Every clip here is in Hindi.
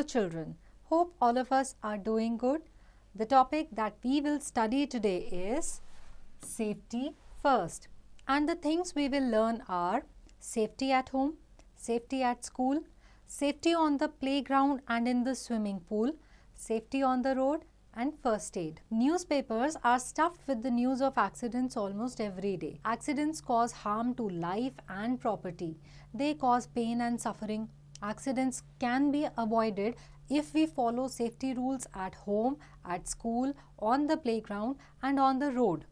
Hello children, hope all of us are doing good. The topic that we will study today is safety first. And the things we will learn are safety at home, safety at school, safety on the playground and in the swimming pool, safety on the road and first aid. Newspapers are stuffed with the news of accidents almost every day. Accidents cause harm to life and property. They cause pain and suffering Accidents can be avoided if we follow safety rules at home, at school, on the playground and on the road.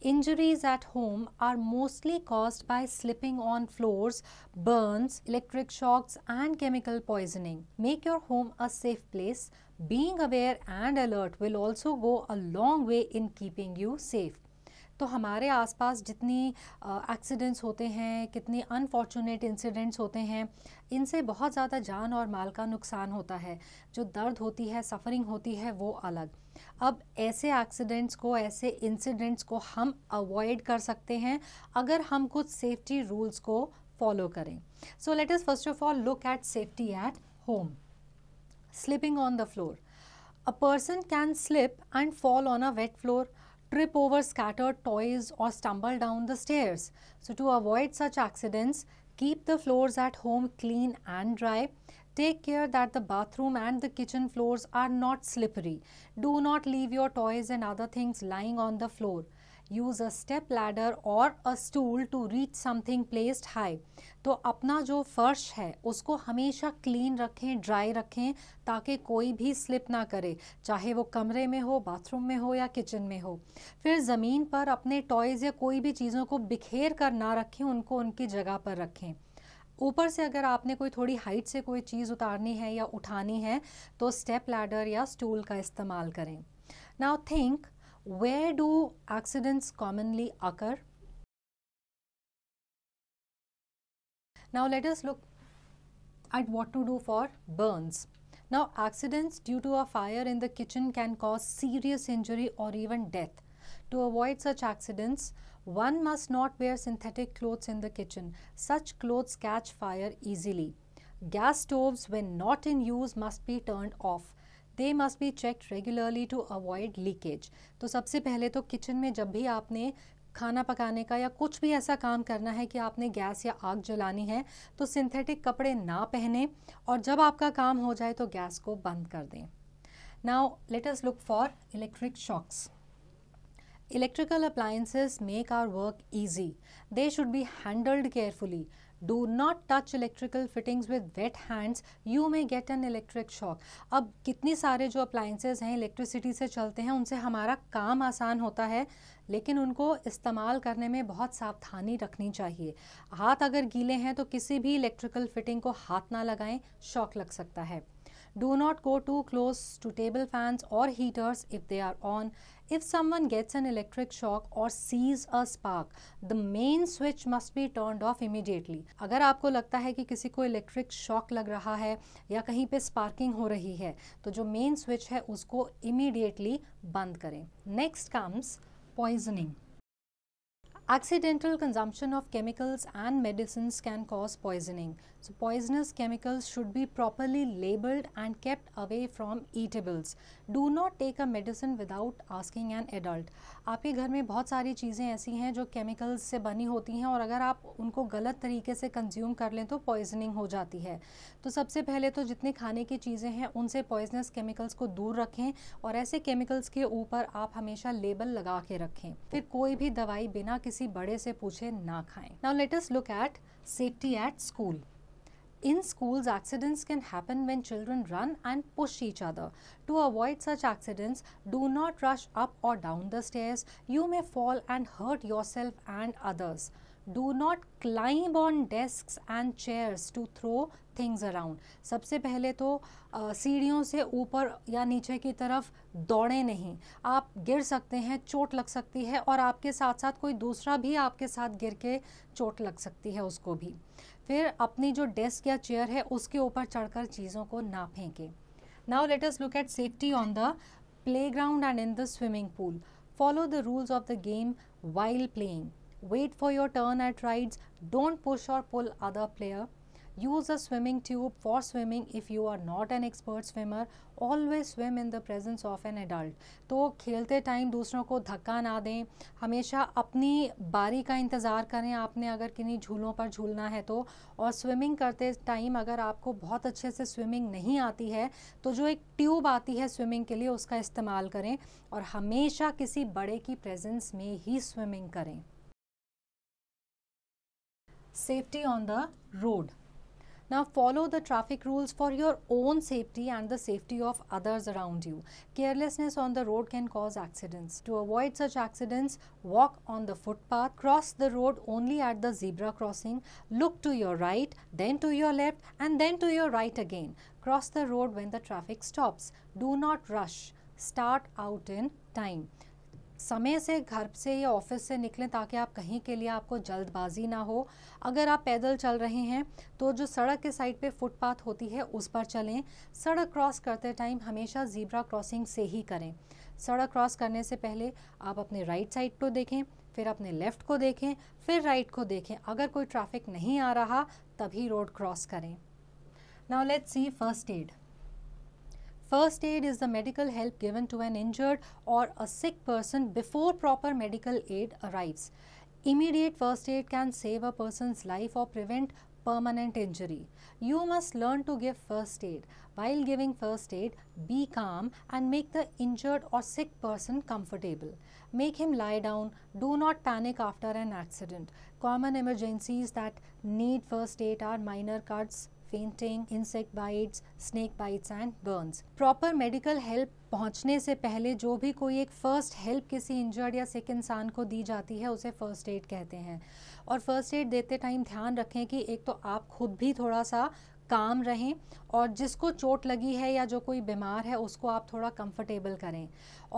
Injuries at home are mostly caused by slipping on floors, burns, electric shocks and chemical poisoning. Make your home a safe place. Being aware and alert will also go a long way in keeping you safe. तो हमारे आसपास जितनी एक्सीडेंट्स होते हैं कितने अनफॉर्चुनेट इंसिडेंट्स होते हैं इनसे बहुत ज़्यादा जान और माल का नुकसान होता है जो दर्द होती है सफरिंग होती है वो अलग अब ऐसे एक्सीडेंट्स को ऐसे इंसिडेंट्स को हम अवॉइड कर सकते हैं अगर हम कुछ सेफ्टी रूल्स को फॉलो करें so let us first of all look at safety at home slipping on the floor a person can slip and fall on a wet floor trip over scattered toys or stumble down the stairs. So to avoid such accidents, keep the floors at home clean and dry. Take care that the bathroom and the kitchen floors are not slippery. Do not leave your toys and other things lying on the floor. Use a step ladder or a stool to reach something placed high तो अपना जो फर्श है उसको हमेशा क्लीन रखें ड्राई रखें ताकि कोई भी स्लिप ना करे चाहे वो कमरे में हो बाथरूम में हो या किचन में हो फिर ज़मीन पर अपने टॉयज़ या कोई भी चीज़ों को बिखेर कर ना रखें उनको उनकी जगह पर रखें ऊपर से अगर आपने कोई थोड़ी हाइट से कोई चीज़ उतारनी है या उठानी है तो स्टेप लैडर या स्टूल का इस्तेमाल करें now think Where do accidents commonly occur? Now, let us look at what to do for burns. Now, accidents due to a fire in the kitchen can cause serious injury or even death. To avoid such accidents, one must not wear synthetic clothes in the kitchen. Such clothes catch fire easily. Gas stoves, when not in use, must be turned off. They must be check regularly to avoid leakage तो सबसे पहले तो किचन में जब भी आपने खाना पकाने का या कुछ भी ऐसा काम करना है कि आपने गैस या आग जलानी है तो सिंथेटिक कपड़े ना पहने और जब आपका काम हो जाए तो गैस को बंद कर दें now let us look for electric shocks electrical appliances make our work easy they should be handled carefully do not touch electrical fittings with wet hands you may get an electric shock अब कितने सारे जो अप्लाइंसेज हैं इलेक्ट्रिसिटी से चलते हैं उनसे हमारा काम आसान होता है लेकिन उनको इस्तेमाल करने में बहुत सावधानी रखनी चाहिए हाथ अगर गीले हैं तो किसी भी इलेक्ट्रिकल फिटिंग को हाथ ना लगाएं शॉक लग सकता है Do not go too close to table fans or heaters if they are on. If someone gets an electric shock or sees a spark, the main switch must be turned off immediately. अगर आपको लगता है कि किसी को इलेक्ट्रिक शॉक लग रहा है या कहीं पे स्पार्किंग हो रही है तो जो मेन स्विच है उसको इमीडिएटली बंद करें next comes poisoning Accidental consumption of chemicals and medicines can cause poisoning. So poisonous chemicals should be properly labeled and kept away from eatables. Do not take a medicine without asking an adult. आपके घर में बहुत सारी चीज़ें ऐसी हैं जो केमिकल्स से बनी होती हैं और अगर आप उनको गलत तरीके से कंज्यूम कर लें तो पॉइजनिंग हो जाती है तो सबसे पहले तो जितने खाने की चीज़ें हैं उनसे पॉइजनस केमिकल्स को दूर रखें और ऐसे केमिकल्स के ऊपर आप हमेशा लेबल लगा के रखें फिर कोई भी दवाई बिना किसी बड़े से पूछे ना खाएं now let look at safety at school In schools, accidents can happen when children run and push each other. To avoid such accidents, do not rush up or down the stairs. You may fall and hurt yourself and others. Do not climb on desks and chairs to throw things around. सबसे पहले तो सीढ़ियों से ऊपर या नीचे की तरफ दौड़े नहीं आप गिर सकते हैं चोट लग सकती है और आपके साथ साथ कोई दूसरा भी आपके साथ गिर के चोट लग सकती है उसको भी फिर अपनी जो डेस्क या चेयर है उसके ऊपर चढ़कर चीज़ों को ना फेंकें now let us look at safety on the playground and in the swimming pool follow the rules of the game while playing wait for your turn at rides don't push or pull other player Use a swimming tube for swimming if you are not an expert swimmer. Always swim in the presence of an adult. तो खेलते टाइम दूसरों को धक्का ना दें हमेशा अपनी बारी का इंतज़ार करें आपने अगर किन्हीं झूलों पर झूलना है तो और स्विमिंग करते टाइम अगर आपको बहुत अच्छे से स्विमिंग नहीं आती है तो जो एक ट्यूब आती है स्विमिंग के लिए उसका इस्तेमाल करें और हमेशा किसी बड़े की प्रेजेंस में ही स्विमिंग करें safety on the road Now follow the traffic rules for your own safety and the safety of others around you. Carelessness on the road can cause accidents. To avoid such accidents, walk on the footpath, cross the road only at the zebra crossing, look to your right, then to your left and then to your right again. Cross the road when the traffic stops. Do not rush. Start out in time. समय से घर से या ऑफिस से निकलें ताकि आप कहीं के लिए आपको जल्दबाजी ना हो अगर आप पैदल चल रहे हैं तो जो सड़क के साइड पे फुटपाथ होती है उस पर चलें सड़क क्रॉस करते टाइम हमेशा ज़ीब्रा क्रॉसिंग से ही करें सड़क क्रॉस करने से पहले आप अपने राइट साइड को देखें फिर अपने लेफ़्ट को देखें फिर राइट को देखें अगर कोई ट्रैफिक नहीं आ रहा तभी रोड क्रॉस करें now let's see first aid First aid is the medical help given to an injured or a sick person before proper medical aid arrives. Immediate first aid can save a person's life or prevent permanent injury. You must learn to give first aid. While giving first aid, be calm and make the injured or sick person comfortable. Make him lie down. Do not panic after an accident. Common emergencies that need first aid are minor cuts, fainting, insect bites, snake bites and burns. Proper medical help पहुंचने से पहले जो भी कोई एक फ़र्स्ट हेल्प किसी इंजर्ड या सिक इंसान को दी जाती है उसे फ़र्स्ट एड कहते हैं और फर्स्ट एड देते टाइम ध्यान रखें कि एक तो आप खुद भी थोड़ा सा काम रहें और जिसको चोट लगी है या जो कोई बीमार है उसको आप थोड़ा कंफर्टेबल करें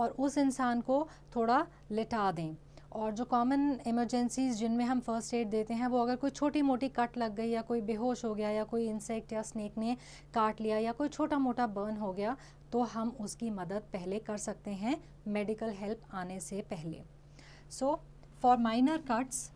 और उस इंसान को थोड़ा लिटा दें और जो कॉमन इमरजेंसीज जिनमें हम फर्स्ट एड देते हैं वो अगर कोई छोटी मोटी कट लग गई या कोई बेहोश हो गया या कोई इंसेक्ट या स्नेक ने काट लिया या कोई छोटा मोटा बर्न हो गया तो हम उसकी मदद पहले कर सकते हैं मेडिकल हेल्प आने से पहले so for minor cuts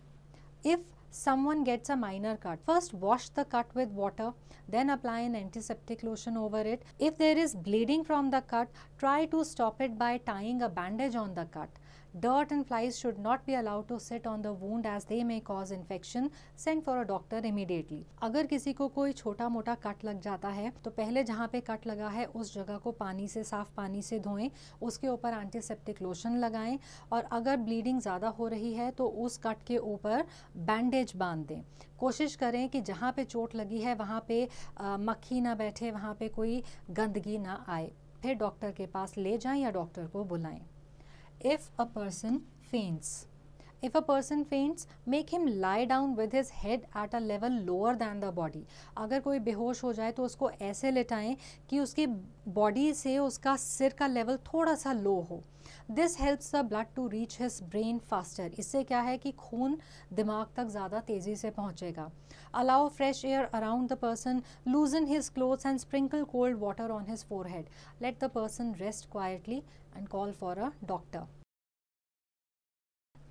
if someone gets a minor cut first wash the cut with water then apply an antiseptic lotion over it if there is bleeding from the cut try to stop it by tying a bandage on the cut Dirt and flies should not be allowed to sit on the wound as they may cause infection. Send for a doctor immediately. अगर किसी को कोई छोटा मोटा कट लग जाता है तो पहले जहाँ pe कट लगा है उस जगह को पानी से साफ पानी से धोएं उसके ऊपर antiseptic लोशन lagaye और अगर ब्लीडिंग ज़्यादा हो रही है तो उस कट के ऊपर बैंडेज बांध दें कोशिश करें कि जहाँ पे चोट लगी है वहाँ पे मक्खी ना बैठे वहाँ पे कोई गंदगी ना आए फिर डॉक्टर के पास ले जाएं या डॉक्टर को बुलाएं if a person faints. If a person faints, make him lie down with his head at a level lower than the body. अगर कोई बेहोश हो जाए तो उसको ऐसे लेटाएं कि उसकी बॉडी से उसका सिर का लेवल थोड़ा सा लो हो this helps the blood to reach his brain faster इससे क्या है कि खून दिमाग तक ज़्यादा तेज़ी से पहुँचेगा allow fresh air around the person loosen his clothes and sprinkle cold water on his forehead let the person rest quietly and call for a doctor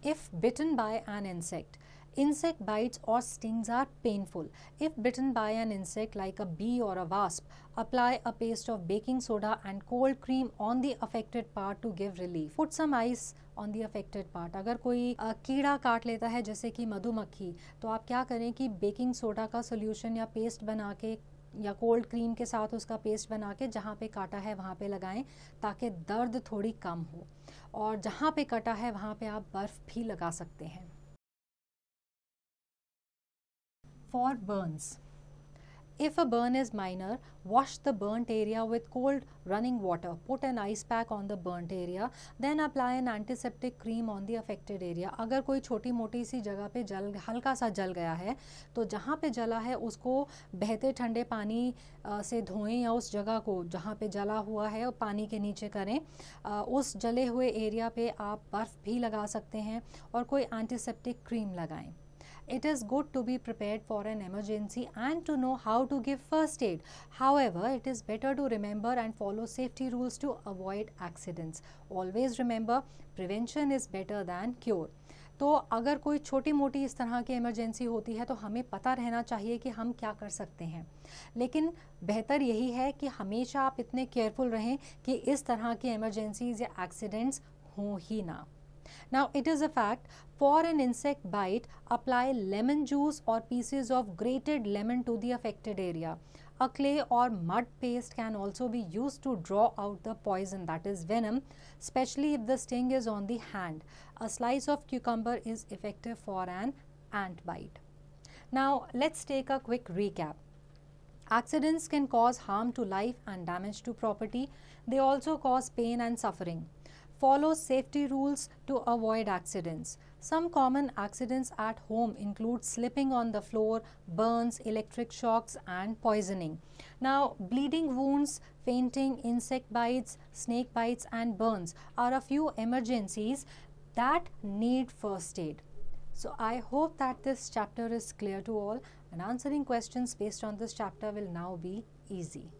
if bitten by an insect insect bites or stings are painful if bitten by an insect like a bee or a wasp apply a paste of baking soda and cold cream on the affected part to give relief put some ice on the affected part अगर कोई आ, कीड़ा काट लेता है जैसे कि मधुमक्खी तो आप क्या करें कि बेकिंग सोडा का सोल्यूशन या पेस्ट बना के या कोल्ड क्रीम के साथ उसका पेस्ट बना के जहाँ पे काटा है वहाँ पे लगाएं ताकि दर्द थोड़ी कम हो और जहाँ पे कटा है वहाँ पे आप बर्फ़ भी लगा सकते हैं for burns If a burn is minor, wash the burnt area with cold running water. Put an ice pack on the burnt area. Then apply an antiseptic cream on the affected area. अगर कोई छोटी मोटी सी जगह पे जल हल्का सा जल गया है तो जहाँ पे जला है उसको बहते ठंडे पानी से धोएं या उस जगह को जहाँ पे जला हुआ है और पानी के नीचे करें उस जले हुए एरिया पे आप बर्फ़ भी लगा सकते हैं और कोई एंटीसेप्टिक क्रीम लगाएं it is good to be prepared for an emergency and to know how to give first aid. However, it is better to remember and follow safety rules to avoid accidents. Always remember, prevention is better than cure. तो अगर कोई छोटी मोटी इस तरह की इमरजेंसी होती है तो हमें पता रहना चाहिए कि हम क्या कर सकते हैं लेकिन बेहतर यही है कि हमेशा आप इतने केयरफुल रहें कि इस तरह की इमरजेंसीज या एक्सीडेंट्स हों ही ना Now, it is a fact for an insect bite, apply lemon juice or pieces of grated lemon to the affected area. A clay or mud paste can also be used to draw out the poison that is venom, especially if the sting is on the hand. A slice of cucumber is effective for an ant bite. Now, let's take a quick recap. Accidents can cause harm to life and damage to property. They also cause pain and suffering. Follow safety rules to avoid accidents. Some common accidents at home include slipping on the floor, burns, electric shocks, and poisoning. Now, bleeding wounds, fainting, insect bites, snake bites, and burns are a few emergencies that need first aid. So, I hope that this chapter is clear to all, and answering questions based on this chapter will now be easy.